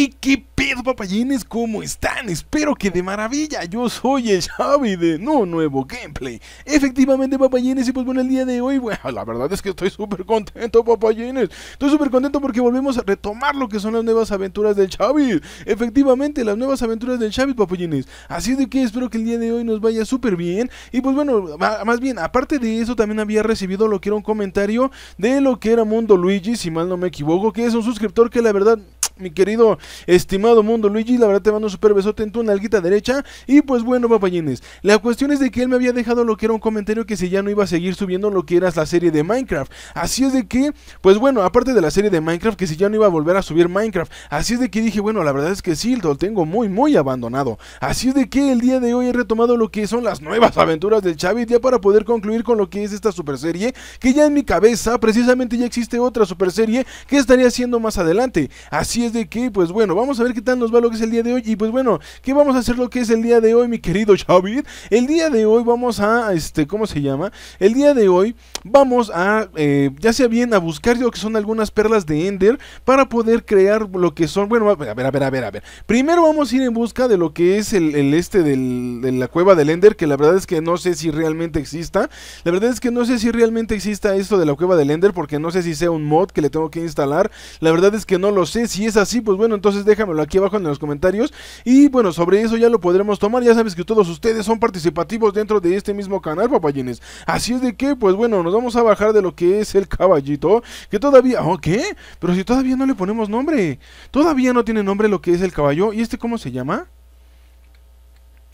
¿Y qué pedo, papayines, ¿cómo están? Espero que de maravilla. Yo soy el Xavi de No Nuevo Gameplay. Efectivamente, papayines, y pues bueno, el día de hoy, bueno, la verdad es que estoy súper contento, papayines. Estoy súper contento porque volvemos a retomar lo que son las nuevas aventuras del Xavi. Efectivamente, las nuevas aventuras del Xavi, papayines. Así de que espero que el día de hoy nos vaya súper bien. Y pues bueno, más bien, aparte de eso, también había recibido lo que era un comentario de lo que era Mundo Luigi, si mal no me equivoco, que es un suscriptor que la verdad mi querido estimado mundo Luigi, la verdad te mando un super besote en tu nalguita derecha. Y pues bueno, papayines, la cuestión es de que él me había dejado lo que era un comentario que si ya no iba a seguir subiendo lo que era la serie de Minecraft. Así es de que, pues bueno, aparte de la serie de Minecraft, que si ya no iba a volver a subir Minecraft. Así es de que dije, bueno, la verdad es que sí, lo tengo muy, muy abandonado. Así es de que el día de hoy he retomado lo que son las nuevas aventuras de Chavit ya para poder concluir con lo que es esta super serie, que ya en mi cabeza precisamente ya existe otra super serie que estaría haciendo más adelante. Así es de que, pues bueno, vamos a ver qué tal nos va lo que es el día de hoy. Y pues bueno, ¿qué vamos a hacer lo que es el día de hoy, mi querido Xavier? El día de hoy vamos a, este, ¿cómo se llama? El día de hoy vamos a, eh, ya sea bien, a buscar lo que son algunas perlas de Ender para poder crear lo que son, bueno, a ver, a ver, a ver, a ver. Primero vamos a ir en busca de lo que es el, este del, de la cueva del Ender, que la verdad es que no sé si realmente exista. La verdad es que no sé si realmente exista esto de la cueva del Ender, porque no sé si sea un mod que le tengo que instalar. La verdad es que no lo sé si es así, pues bueno, entonces déjamelo aquí abajo en los comentarios. Y bueno, sobre eso ya lo podremos tomar. Ya sabes que todos ustedes son participativos dentro de este mismo canal, papayines. Así es de que, pues bueno, nos vamos a bajar de lo que es el caballito. Que todavía. o ¿oh, qué? Pero si todavía no le ponemos nombre. Todavía no tiene nombre lo que es el caballo. ¿Y este cómo se llama?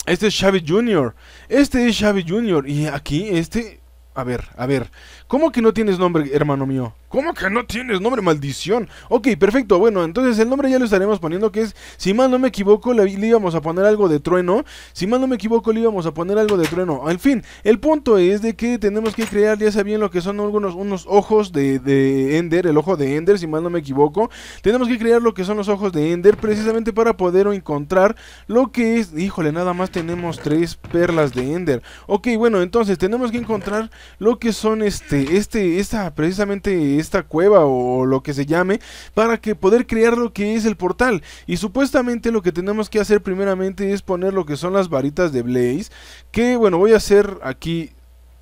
Este es Xavi Jr. Este es Xavi Jr. Y aquí, este. A ver, a ver. ¿Cómo que no tienes nombre, hermano mío? ¿Cómo que no tienes nombre, maldición? Ok, perfecto, bueno, entonces el nombre ya lo estaremos poniendo que es, si mal no me equivoco, le, íbamos a poner algo de trueno, si mal no me equivoco, le íbamos a poner algo de trueno. Al fin, el punto es de que tenemos que crear, ya sabían lo que son algunos unos ojos de, de Ender, el ojo de Ender, si mal no me equivoco, tenemos que crear lo que son los ojos de Ender precisamente para poder encontrar lo que es, híjole, nada más tenemos tres perlas de Ender. Ok, bueno, entonces tenemos que encontrar lo que son este este, este, esta, precisamente esta cueva o, o lo que se llame, para que poder crear lo que es el portal. Y supuestamente lo que tenemos que hacer primeramente es poner lo que son las varitas de Blaze, que bueno, voy a hacer aquí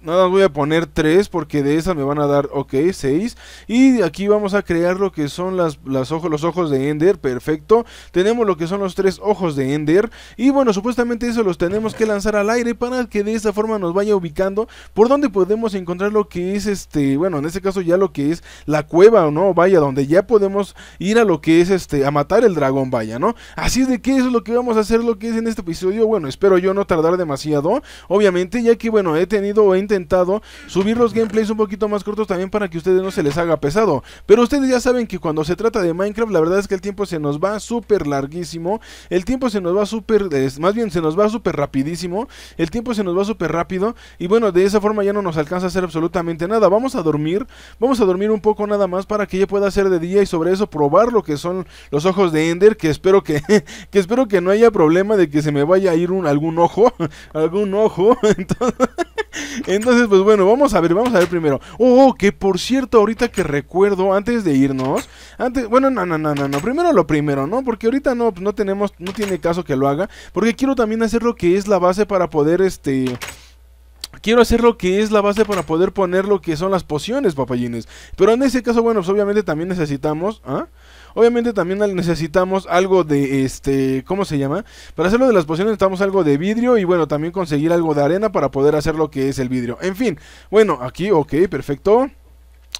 Nada, voy a poner 3 porque de esas me van a dar, ok, 6. Y aquí vamos a crear lo que son las, los ojos de Ender, perfecto. Tenemos lo que son los tres ojos de Ender. Y bueno, supuestamente eso los tenemos que lanzar al aire para que de esa forma nos vaya ubicando por donde podemos encontrar lo que es este, bueno, en este caso ya lo que es la cueva, ¿no? Vaya, donde ya podemos ir a lo que es este, a matar el dragón, vaya, ¿no? Así es de que eso es lo que vamos a hacer, lo que es en este episodio. Bueno, espero yo no tardar demasiado, obviamente, ya que bueno, he tenido 20 subir los gameplays un poquito más cortos también para que ustedes no se les haga pesado. Pero ustedes ya saben que cuando se trata de Minecraft, la verdad es que el tiempo se nos va súper larguísimo. El tiempo se nos va súper, más bien se nos va súper rapidísimo. El tiempo se nos va súper rápido. Y bueno, de esa forma ya no nos alcanza a hacer absolutamente nada. Vamos a dormir, vamos a dormir un poco nada más para que ya pueda hacer de día y sobre eso probar lo que son los ojos de Ender, que espero que, que espero que no haya problema de que se me vaya a ir un, algún ojo, algún ojo. Entonces... Entonces, pues bueno, vamos a ver, vamos a ver primero. Oh, que por cierto, ahorita que recuerdo, antes de irnos, antes, bueno, no, no, no, no, primero lo primero, ¿no? Porque ahorita no, no tenemos, no tiene caso que lo haga, porque quiero también hacer lo que es la base para poder, este quiero hacer lo que es la base para poder poner lo que son las pociones, papayines. Pero en ese caso, bueno, pues, obviamente también necesitamos... ¿ah? Obviamente también necesitamos algo de este, ¿cómo se llama? Para hacerlo de las pociones necesitamos algo de vidrio y bueno, también conseguir algo de arena para poder hacer lo que es el vidrio. En fin, bueno, aquí, ok, perfecto.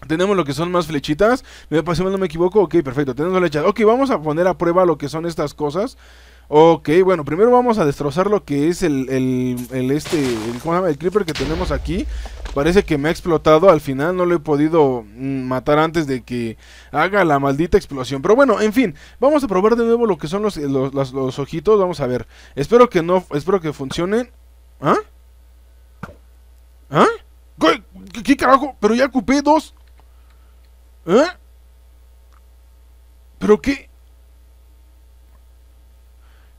Tenemos lo que son más flechitas. Me pasé mal, no me equivoco. Ok, perfecto. Tenemos flechas. Ok, vamos a poner a prueba lo que son estas cosas. Ok, bueno, primero vamos a destrozar lo que es el, el, este, ¿cómo se llama? El creeper que tenemos aquí. Parece que me ha explotado, al final no lo he podido mm, matar antes de que haga la maldita explosión. Pero bueno, en fin, vamos a probar de nuevo lo que son los, ojitos, vamos a ver. Espero que no, espero que funcionen. ¿Ah? ¿Ah? ¿Qué, carajo? Pero ya ocupé dos. ¿Ah? ¿Pero qué?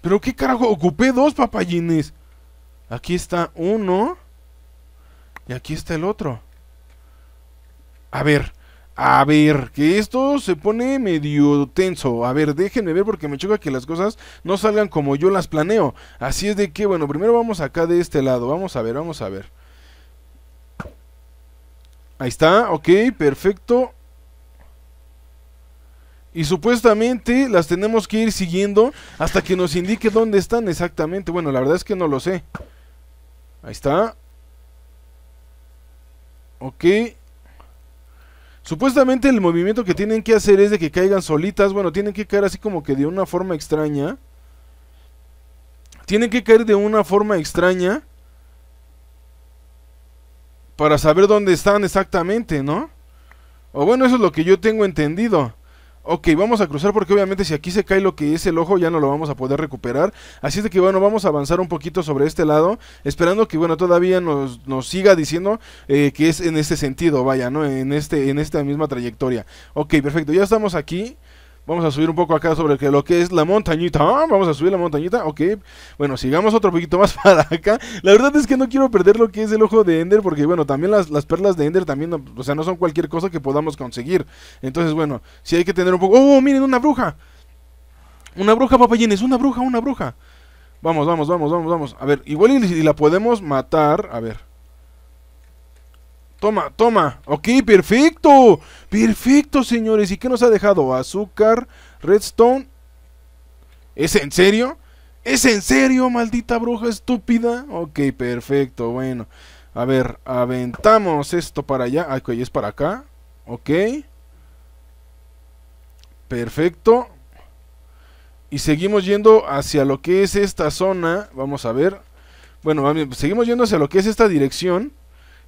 Pero qué carajo, ocupé dos papayines. Aquí está uno. Y aquí está el otro. A ver, a ver, que esto se pone medio tenso. A ver, déjenme ver porque me choca que las cosas no salgan como yo las planeo. Así es de que, bueno, primero vamos acá de este lado. Vamos a ver, vamos a ver. Ahí está, ok, perfecto. Y supuestamente las tenemos que ir siguiendo hasta que nos indique dónde están exactamente. Bueno, la verdad es que no lo sé. Ahí está. Ok. Supuestamente el movimiento que tienen que hacer es de que caigan solitas. Bueno, tienen que caer así como que de una forma extraña. Tienen que caer de una forma extraña. Para saber dónde están exactamente, ¿no? O bueno, eso es lo que yo tengo entendido. Ok, vamos a cruzar porque obviamente si aquí se cae lo que es el ojo ya no lo vamos a poder recuperar. Así es de que bueno, vamos a avanzar un poquito sobre este lado, esperando que bueno, todavía nos, siga diciendo eh, que es en este sentido, vaya, ¿no? En, este, en esta misma trayectoria. Ok, perfecto, ya estamos aquí. Vamos a subir un poco acá sobre lo que es la montañita. Ah, vamos a subir la montañita. Ok. Bueno, sigamos otro poquito más para acá. La verdad es que no quiero perder lo que es el ojo de Ender. Porque, bueno, también las, perlas de Ender también, o sea, no son cualquier cosa que podamos conseguir. Entonces, bueno, si hay que tener un poco... ¡Oh, miren, una bruja! Una bruja, papayenes, Una bruja, una bruja. Vamos, vamos, vamos, vamos, vamos. A ver, igual y la podemos matar. A ver. Toma, toma. Ok, perfecto. Perfecto, señores. ¿Y qué nos ha dejado? Azúcar, redstone. ¿Es en serio? ¿Es en serio, maldita bruja estúpida? Ok, perfecto, bueno. A ver, aventamos esto para allá. Ah, ok, es para acá. Ok. Perfecto. Y seguimos yendo hacia lo que es esta zona. Vamos a ver. Bueno, seguimos yendo hacia lo que es esta dirección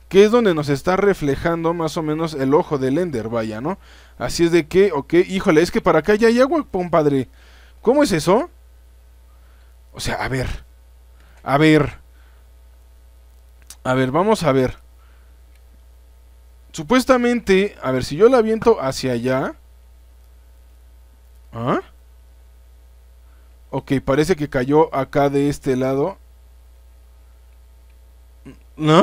que es donde nos está reflejando más o menos el ojo del Ender, vaya, ¿no? Así es de que, ok, híjole, es que para acá ya hay agua, compadre. ¿Cómo es eso? O sea, a ver, a ver, a ver, vamos a ver. Supuestamente, a ver, si yo la aviento hacia allá. ¿Ah? Ok, parece que cayó acá de este lado. ¿No?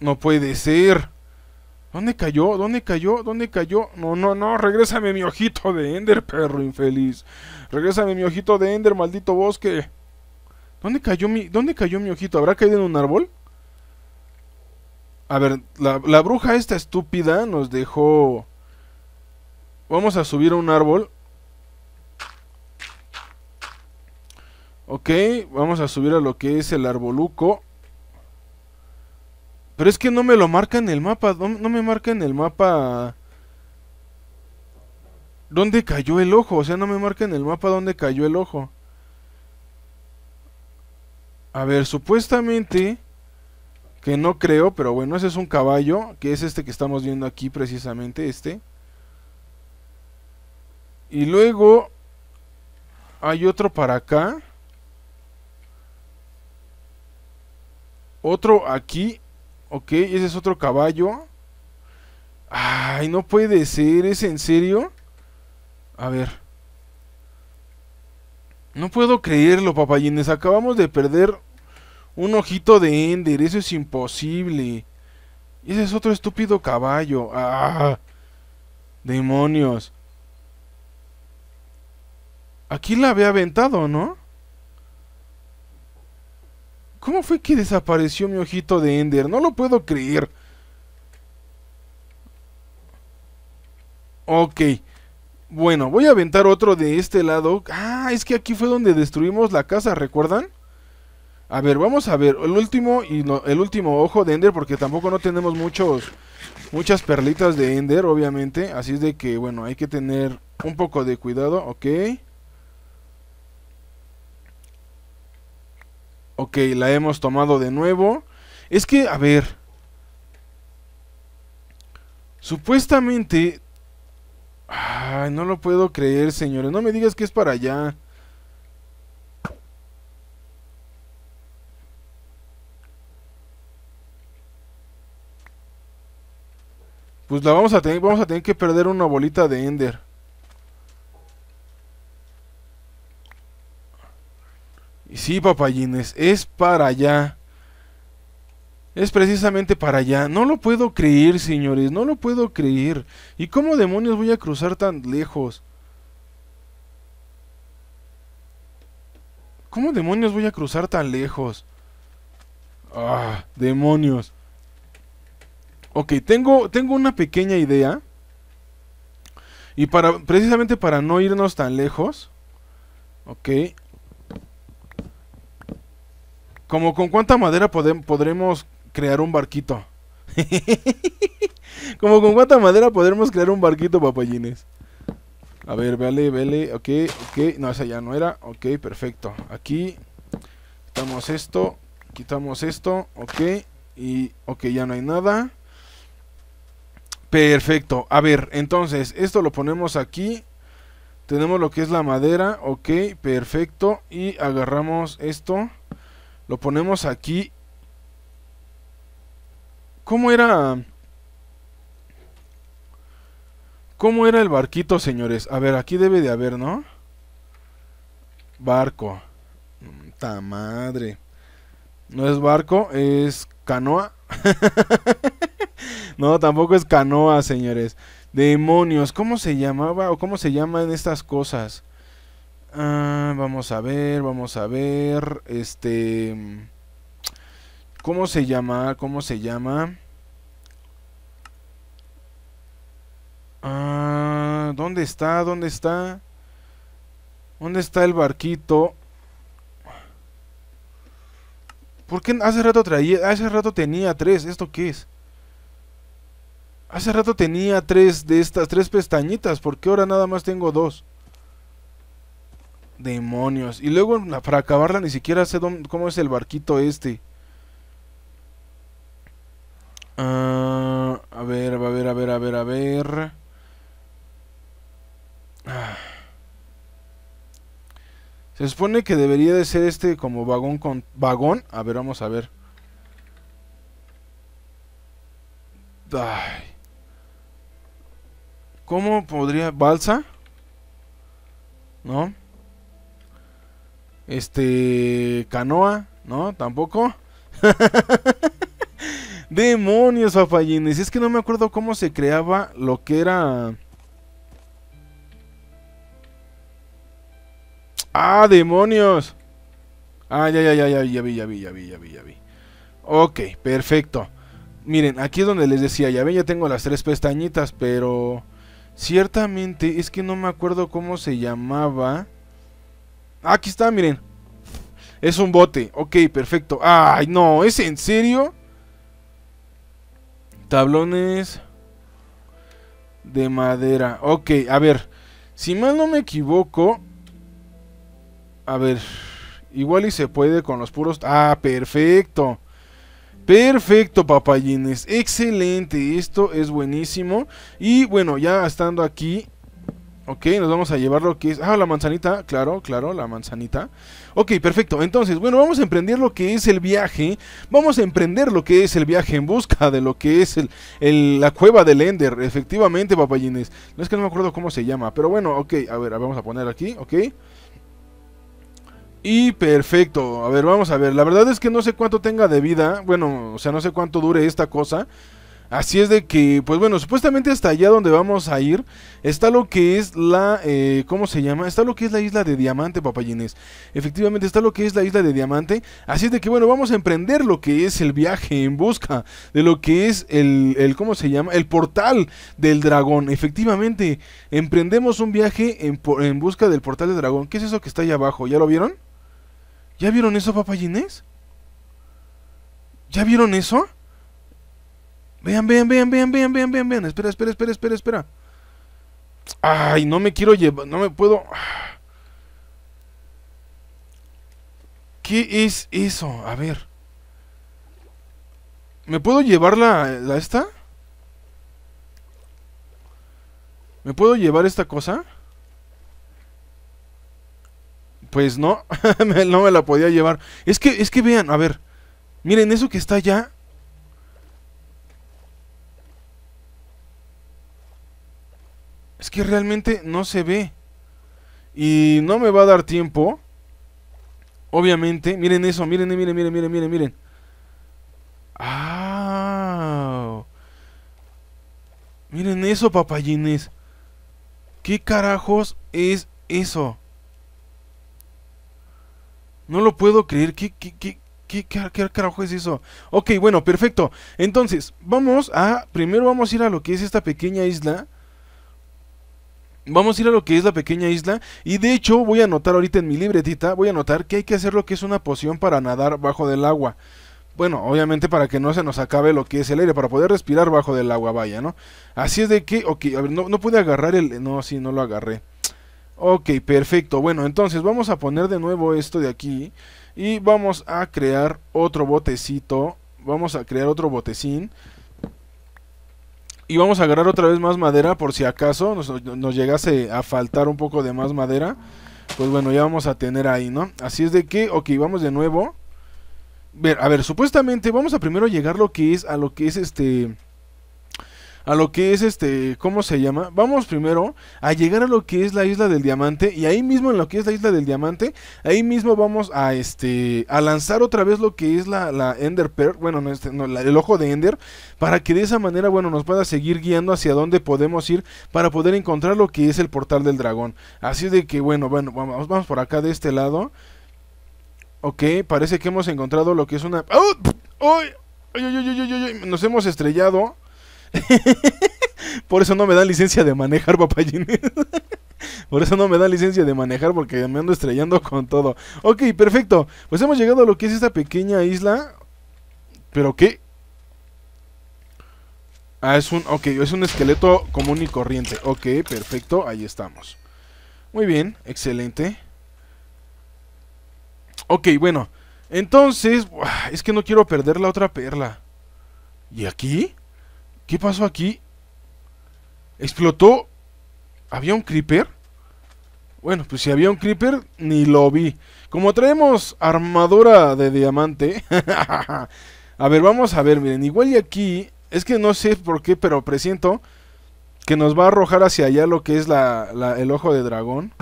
No puede ser. ¿Dónde cayó? ¿Dónde cayó? ¿Dónde cayó? No, no, no, regrésame mi ojito de Ender, perro infeliz. Regrésame mi ojito de Ender, maldito bosque. ¿Dónde cayó mi, dónde cayó mi ojito? ¿Habrá caído en un árbol? A ver, la, la bruja esta estúpida nos dejó... Vamos a subir a un árbol. Ok, vamos a subir a lo que es el arboluco. Pero es que no me lo marca en el mapa. No, me marca en el mapa. ¿Dónde cayó el ojo? O sea, no me marca en el mapa dónde cayó el ojo. A ver, supuestamente. Que no creo, pero bueno, ese es un caballo. Que es este que estamos viendo aquí, precisamente. Este. Y luego. Hay otro para acá. Otro aquí Ok, ese es otro caballo. Ay, no puede ser, ¿es en serio? A ver. No puedo creerlo, papayines. Acabamos de perder un ojito de Ender. Eso es imposible. Ese es otro estúpido caballo. ¡Ah! Demonios. Aquí la había aventado, ¿no? ¿Cómo fue que desapareció mi ojito de Ender? No lo puedo creer. Ok. Bueno, voy a aventar otro de este lado. Ah, es que aquí fue donde destruimos la casa, ¿recuerdan? A ver, vamos a ver. El último y el último ojo de Ender, porque tampoco no tenemos muchos, muchas perlitas de Ender, obviamente. Así es de que, bueno, hay que tener un poco de cuidado, ok. Ok, la hemos tomado de nuevo. Es que, a ver. Supuestamente... Ay, no lo puedo creer, señores. No me digas que es para allá. Pues la vamos a tener, vamos a tener que perder una bolita de Ender. Sí, papayines, es para allá. Es precisamente para allá. No lo puedo creer, señores, no lo puedo creer. ¿Y cómo demonios voy a cruzar tan lejos? ¿Cómo demonios voy a cruzar tan lejos? Ah, demonios. Ok, tengo, tengo una pequeña idea. Y para, precisamente para no irnos tan lejos. Ok, Como con cuánta madera podremos crear un barquito. Como con cuánta madera podremos crear un barquito, papayines. A ver, vale, vale, ok, ok. No, esa ya no era. Ok, perfecto. Aquí quitamos esto, quitamos esto, ok. Y, ok, ya no hay nada. Perfecto. A ver, entonces, esto lo ponemos aquí. Tenemos lo que es la madera, ok, perfecto. Y agarramos esto. Lo ponemos aquí. ¿Cómo era? ¿Cómo era el barquito, señores? A ver, aquí debe de haber, ¿no? Barco. Ta madre. No es barco, es canoa. no, tampoco es canoa, señores. Demonios, ¿cómo se llamaba o cómo se llaman estas cosas? Ah, vamos a ver, vamos a ver. Este. ¿Cómo se llama? ¿Cómo se llama? Ah, ¿Dónde está? ¿Dónde está? ¿Dónde está el barquito? ¿Por qué hace rato traía? Hace rato tenía tres. ¿Esto qué es? Hace rato tenía tres de estas tres pestañitas. ¿Por qué ahora nada más tengo dos? Demonios. Y luego, para acabarla, ni siquiera sé cómo es el barquito este. a ver, a ver, a ver, a ver, a ver. Se supone que debería de ser este como vagón con... ¿Vagón? A ver, vamos a ver. ¿Cómo podría... ¿Balsa? ¿No? Este. Canoa, ¿no? Tampoco. Demonios, Fafallines. Es que no me acuerdo cómo se creaba lo que era. ¡Ah, demonios! Ah, ya, ya, ya, ya, ya vi, ya vi, ya vi, ya vi, ya vi. Ok, perfecto. Miren, aquí es donde les decía, ya ven, ya tengo las tres pestañitas, pero ciertamente es que no me acuerdo cómo se llamaba Ah, aquí está, miren. Es un bote. Ok, perfecto. Ay, no, ¿es en serio? Tablones de madera. Ok, a ver. Si mal no me equivoco. A ver. Igual y se puede con los puros. Ah, perfecto. Perfecto, papayines. Excelente. Esto es buenísimo. Y bueno, ya estando aquí. Ok, nos vamos a llevar lo que es... Ah, la manzanita, claro, claro, la manzanita. Ok, perfecto. Entonces, bueno, vamos a emprender lo que es el viaje. Vamos a emprender lo que es el viaje en busca de lo que es la cueva del Ender. Efectivamente, papayines. No es que no me acuerdo cómo se llama, pero bueno, ok. A ver, vamos a poner aquí, ok. Y perfecto. A ver, vamos a ver. La verdad es que no sé cuánto tenga de vida. Bueno, o sea, no sé cuánto dure esta cosa. Así es de que, pues bueno, supuestamente hasta allá donde vamos a ir está lo que es la, eh, ¿cómo se llama? Está lo que es la isla de Diamante, papayines. Efectivamente, está lo que es la isla de Diamante. Así es de que, bueno, vamos a emprender lo que es el viaje en busca de lo que es el, el ¿cómo se llama? El portal del dragón. Efectivamente, emprendemos un viaje en, busca del portal del dragón. ¿Qué es eso que está allá abajo? ¿Ya lo vieron? ¿Ya vieron eso, papayines? ¿Ya vieron eso? Vean, vean, vean, vean, vean, vean, vean, vean. Espera, espera, espera, espera, espera. Ay, no me quiero llevar, no me puedo. ¿Qué es eso? A ver. ¿Me puedo llevar la, la esta? ¿Me puedo llevar esta cosa? Pues no, no me la podía llevar. Es que, es que vean, a ver. Miren, eso que está allá es que realmente no se ve. Y no me va a dar tiempo. Obviamente, miren eso, miren, miren, miren, miren, miren, miren. Ah. Miren eso, papayines. ¿Qué carajos es eso? No lo puedo creer. ¿Qué, qué, qué carajo es eso? Ok, bueno, perfecto. Entonces, vamos a... Primero vamos a ir a lo que es esta pequeña isla Vamos a ir a lo que es la pequeña isla y de hecho voy a anotar ahorita en mi libretita, voy a anotar que hay que hacer lo que es una poción para nadar bajo del agua. Bueno, obviamente para que no se nos acabe lo que es el aire, para poder respirar bajo del agua, vaya, ¿no? Así es de que, ok, a ver, no, no pude agarrar el... No, sí, no lo agarré. Ok, perfecto. Bueno, entonces vamos a poner de nuevo esto de aquí y vamos a crear otro botecito. Vamos a crear otro botecín. Y vamos a agarrar otra vez más madera por si acaso nos, llegase a faltar un poco de más madera. Pues bueno, ya vamos a tener ahí, ¿no? Así es de que, ok, vamos de nuevo. Ver, a ver, supuestamente vamos a primero llegar lo que es a lo que es este a lo que es este, ¿cómo se llama? Vamos primero a llegar a lo que es la isla del diamante y ahí mismo en lo que es la isla del diamante, ahí mismo vamos a este, a lanzar otra vez lo que es la, la Ender Pearl, bueno, no, este, no el ojo de Ender, para que de esa manera, bueno, nos pueda seguir guiando hacia dónde podemos ir para poder encontrar lo que es el portal del dragón. Así de que, bueno, bueno, vamos, vamos por acá de este lado. Ok, parece que hemos encontrado lo que es una... ¡Uy, Nos hemos estrellado. Por eso no me da licencia de manejar, papayines. Por eso no me da licencia de manejar porque me ando estrellando con todo. Ok, perfecto. Pues hemos llegado a lo que es esta pequeña isla. ¿Pero qué? Ah, es un, ok, es un esqueleto común y corriente. Ok, perfecto, ahí estamos. Muy bien, excelente. Ok, bueno. Entonces, es que no quiero perder la otra perla. ¿Y aquí? ¿Qué pasó aquí? ¿Explotó? ¿Había un creeper? Bueno, pues si había un creeper, ni lo vi. Como traemos armadura de diamante. a ver, vamos a ver, miren. Igual y aquí. Es que no sé por qué, pero presiento que nos va a arrojar hacia allá lo que es el ojo de dragón.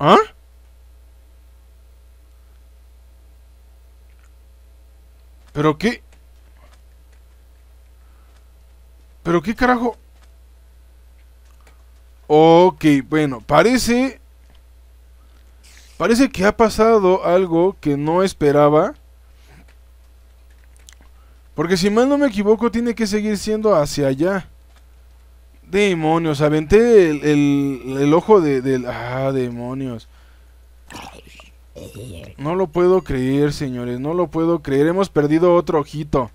¿Ah? ¿Pero qué? Pero qué carajo. Ok, bueno, parece... Parece que ha pasado algo que no esperaba. Porque si mal no me equivoco, tiene que seguir siendo hacia allá. Demonios, aventé el, el, ojo de, del... Ah, demonios. No lo puedo creer, señores, no lo puedo creer. Hemos perdido otro ojito.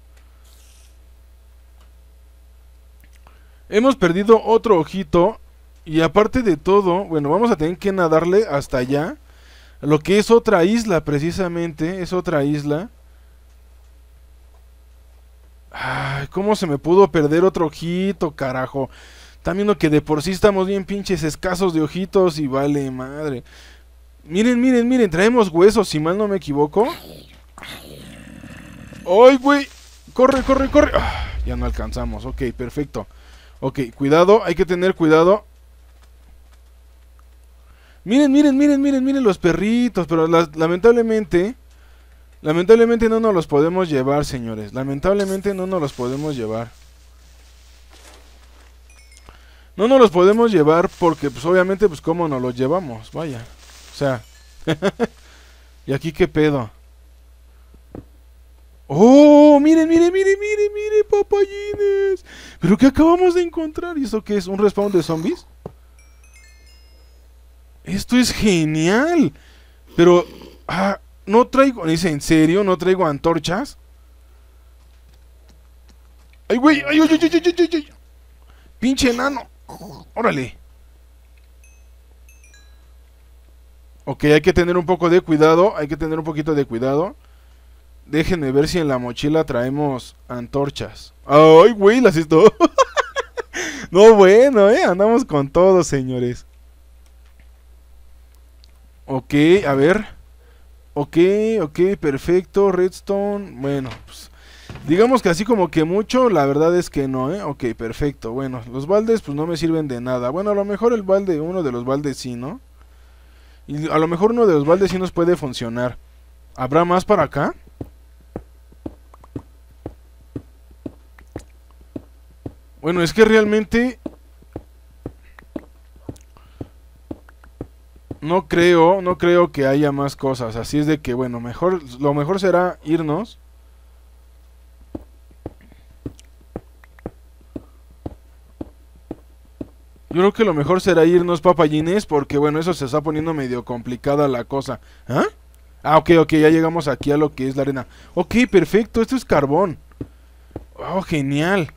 Hemos perdido otro ojito. Y aparte de todo, bueno, vamos a tener que nadarle hasta allá. Lo que es otra isla, precisamente. Es otra isla. Ay, ¿cómo se me pudo perder otro ojito, carajo? También lo que de por sí estamos bien pinches escasos de ojitos y vale madre. Miren, miren, miren, traemos huesos, si mal no me equivoco. ¡Ay, güey! ¡Corre, corre, corre! Ah, ya no alcanzamos, ok, perfecto. Ok, cuidado, hay que tener cuidado. Miren, miren, miren, miren, miren los perritos, pero lamentablemente... Lamentablemente no nos los podemos llevar, señores. Lamentablemente no nos los podemos llevar. No nos los podemos llevar porque, pues, obviamente, pues, ¿cómo nos los llevamos? Vaya. O sea... ¿Y aquí qué pedo? ¡Oh! ¡Miren, miren, miren, miren, miren, papayines! ¿Pero qué acabamos de encontrar? ¿Y esto qué es? ¿Un respawn de zombies? ¡Esto es genial! Pero... Ah, no traigo... Dice, ¿en serio? ¿No traigo antorchas? ¡Ay, güey! ¡Ay, ay, ay, ay, ay, ay! ¡Pinche enano! ¡Órale! Ok, hay que tener un poco de cuidado. Hay que tener un poquito de cuidado. Déjenme ver si en la mochila traemos antorchas. ¡Ay, güey! Las esto. no, bueno, eh. Andamos con todo, señores. Ok, a ver. Ok, ok, perfecto. Redstone. Bueno, pues. Digamos que así como que mucho, la verdad es que no, ¿eh? Ok, perfecto. Bueno, los baldes pues no me sirven de nada. Bueno, a lo mejor el balde, uno de los baldes sí, ¿no? Y a lo mejor uno de los baldes sí nos puede funcionar. ¿Habrá más para acá? Bueno, es que realmente... No creo, no creo que haya más cosas. Así es de que, bueno, mejor, lo mejor será irnos. Yo creo que lo mejor será irnos papayines porque, bueno, eso se está poniendo medio complicada la cosa. ¿Ah? Ah, ok, ok, ya llegamos aquí a lo que es la arena. Ok, perfecto, esto es carbón. Oh, genial.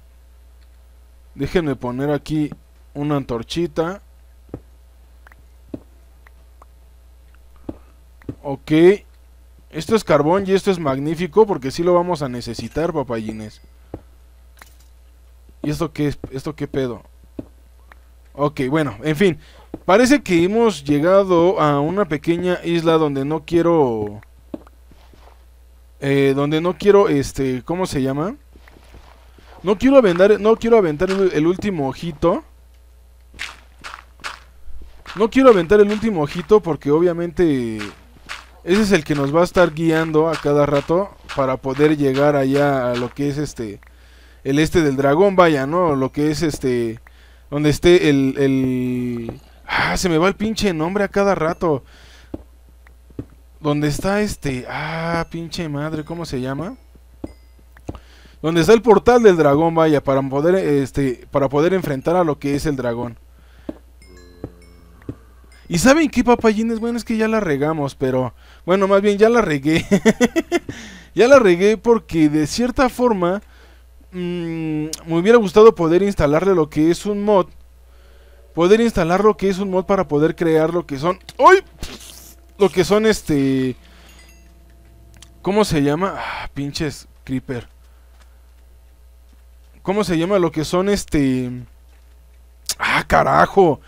Déjenme poner aquí una antorchita. Ok. Esto es carbón y esto es magnífico porque sí lo vamos a necesitar, papayines. ¿Y esto qué, es? esto qué pedo? Ok, bueno, en fin. Parece que hemos llegado a una pequeña isla donde no quiero... Eh, donde no quiero, este, ¿cómo se llama? No quiero aventar, no quiero aventar el, último ojito. No quiero aventar el último ojito porque obviamente ese es el que nos va a estar guiando a cada rato para poder llegar allá a lo que es este el este del dragón, vaya, ¿no? Lo que es este donde esté el el ah, se me va el pinche nombre a cada rato. Donde está este, ah, pinche madre, ¿cómo se llama? donde está el portal del dragón, vaya, para poder, este, para poder enfrentar a lo que es el dragón. ¿Y saben qué, papayines? Bueno, es que ya la regamos, pero... Bueno, más bien, ya la regué. ya la regué porque de cierta forma... Mm, me hubiera gustado poder instalarle lo que es un mod. Poder instalar lo que es un mod para poder crear lo que son... ¡Uy! Lo que son este... ¿Cómo se llama? Ah, pinches creeper. ¿Cómo se llama? Lo que son este... Ah, carajo.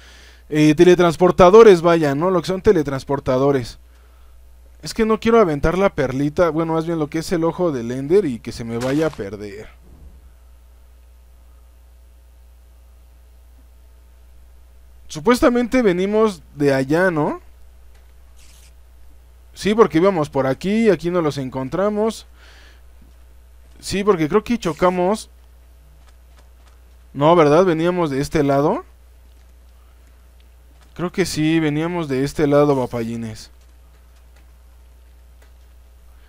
Eh, teletransportadores, vaya, ¿no? Lo que son teletransportadores. Es que no quiero aventar la perlita. Bueno, más bien lo que es el ojo de Lender y que se me vaya a perder. Supuestamente venimos de allá, ¿no? Sí, porque íbamos por aquí, y aquí no los encontramos. Sí, porque creo que chocamos no, ¿verdad? Veníamos de este lado. Creo que sí, veníamos de este lado, papayines.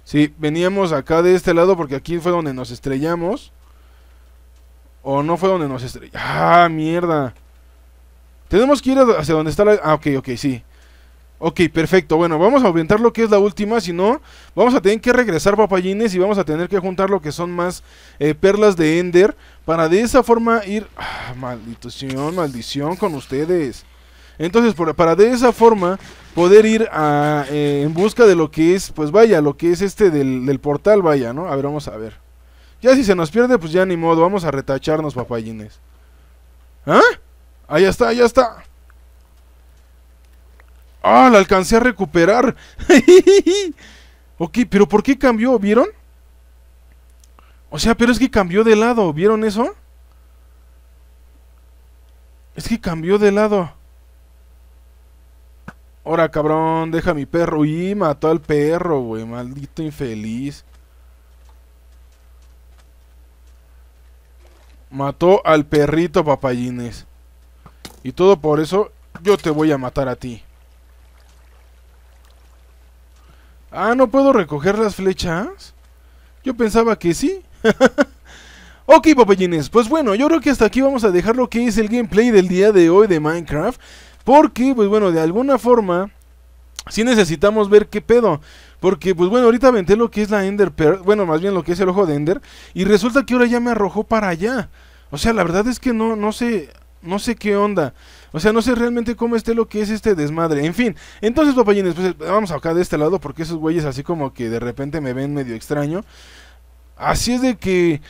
Sí, veníamos acá de este lado porque aquí fue donde nos estrellamos. O no fue donde nos estrellamos. ¡Ah, mierda! Tenemos que ir hacia donde está la... Ah, ok, ok, sí. Ok, perfecto. Bueno, vamos a orientar lo que es la última, si no, vamos a tener que regresar Papayines y vamos a tener que juntar lo que son más eh, perlas de Ender para de esa forma ir... Ah, maldición, maldición con ustedes. Entonces, para de esa forma poder ir a, eh, en busca de lo que es, pues vaya, lo que es este del, portal, vaya, ¿no? A ver, vamos a ver. Ya si se nos pierde, pues ya ni modo, vamos a retacharnos papayines ¿Ah? Ahí está, ahí está. ¡Ah, la alcancé a recuperar! ok, pero ¿por qué cambió? ¿Vieron? O sea, pero es que cambió de lado, ¿vieron eso? Es que cambió de lado. Ahora, cabrón, deja mi perro. Y mató al perro, güey, maldito infeliz. Mató al perrito, papayines. Y todo por eso, yo te voy a matar a ti. Ah, ¿no puedo recoger las flechas? Yo pensaba que sí. ok, papayines, pues bueno, yo creo que hasta aquí vamos a dejar lo que es el gameplay del día de hoy de Minecraft. Porque, pues bueno, de alguna forma, sí necesitamos ver qué pedo. Porque, pues bueno, ahorita aventé lo que es la Ender Pearl, bueno, más bien lo que es el ojo de Ender, y resulta que ahora ya me arrojó para allá. O sea, la verdad es que no, no sé, no sé qué onda. O sea, no sé realmente cómo esté lo que es este desmadre. En fin, entonces, papayines, después eh, vamos acá de este lado porque esos güeyes así como que de repente me ven medio extraño. Así es de que...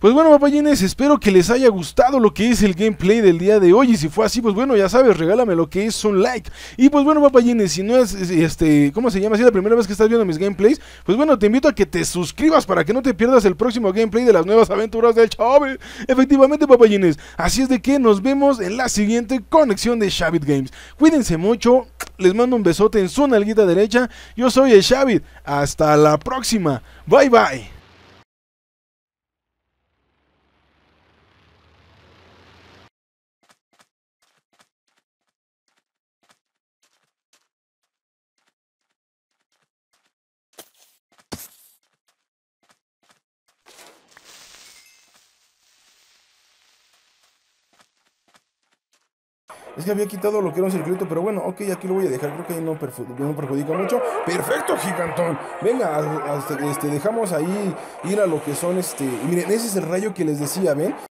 Pues bueno, papayines, espero que les haya gustado lo que es el gameplay del día de hoy. Y si fue así, pues bueno, ya sabes, regálame lo que es un like. Y pues bueno, papayines, si no es, este, ¿cómo se llama? Si es la primera vez que estás viendo mis gameplays, pues bueno, te invito a que te suscribas para que no te pierdas el próximo gameplay de las nuevas aventuras del Chave. Efectivamente, papayines. Así es de que nos vemos en la siguiente conexión de Shabit Games. Cuídense mucho, les mando un besote en su nalguita derecha. Yo soy el Shavit. Hasta la próxima. Bye bye. Es que había quitado lo que era un circuito, pero bueno, ok, aquí lo voy a dejar. Creo que ahí no, perjudica mucho. ¡Perfecto, gigantón! Venga, este, este, dejamos ahí ir a lo que son este. Miren, ese es el rayo que les decía, ¿ven?